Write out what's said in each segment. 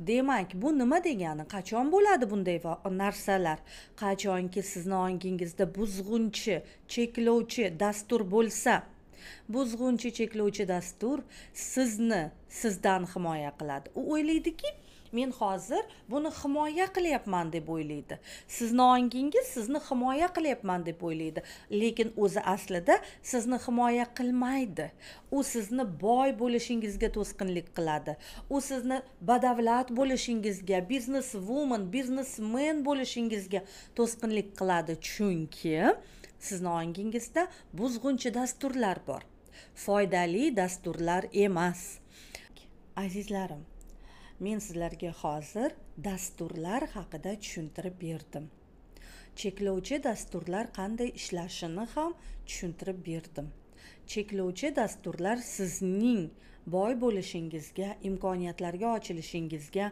demak bu nima degani qachon bo'ladi bunday narsalar qachonki sizni ongingizda buzg'unchi cheklovchi dastur bo'lsa buzg'unchi cheklovchi dastur sizni sizdan himoya qiladi u o'ylaydiki men hozir buni himoya qilyapman deb o'ylaydi sizni ongingiz sizni himoya qilyapman deb o'ylaydi lekin o'zi aslida sizni himoya qilmaydi u sizni boy bo'lishingizga to'sqinlik qiladi u sizni badavlat bo'lishingizga biznes vumen biznesmen bo'lishingizga to'sqinlik qiladi chunki sizni ongingizda buzg'unchi dasturlar bor foydali dasturlar emas azizlarim men sizlarga hozir dasturlar haqida tushuntirib berdim cheklovchi dasturlar qanday ishlashini ham tushuntirib berdim cheklovchi dasturlar sizning boy bo'lishingizga imkoniyatlarga ochilishingizga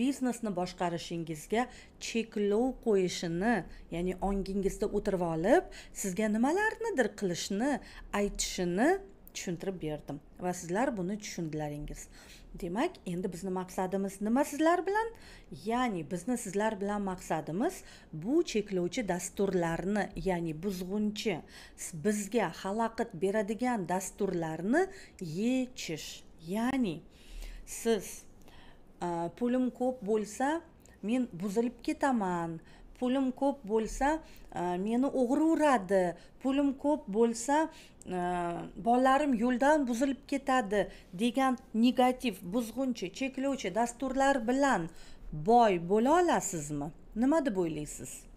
biznesni boshqarishingizga cheklov qo'yishini ya'ni ongingizda o'tirib olib sizga nimalarnidir qilishni aytishini tushuntirib berdim va sizlar buni tushundilaringiz demak endi bizni maqsadimiz nima sizlar bilan ya'ni bizni sizlar bilan maqsadimiz bu cheklovchi dasturlarni ya'ni buzg'unchi bizga xalaqit beradigan dasturlarni yechish ya'ni siz pulim ko'p bo'lsa men buzilib ketaman pulim ko'p bo'lsa e, meni uradi pulim ko'p bo'lsa e, bolalarim yo'ldan buzilib ketadi degan negativ buzg'unchi cheklovchi dasturlar bilan boy bo'la olasizmi nima deb o'ylaysiz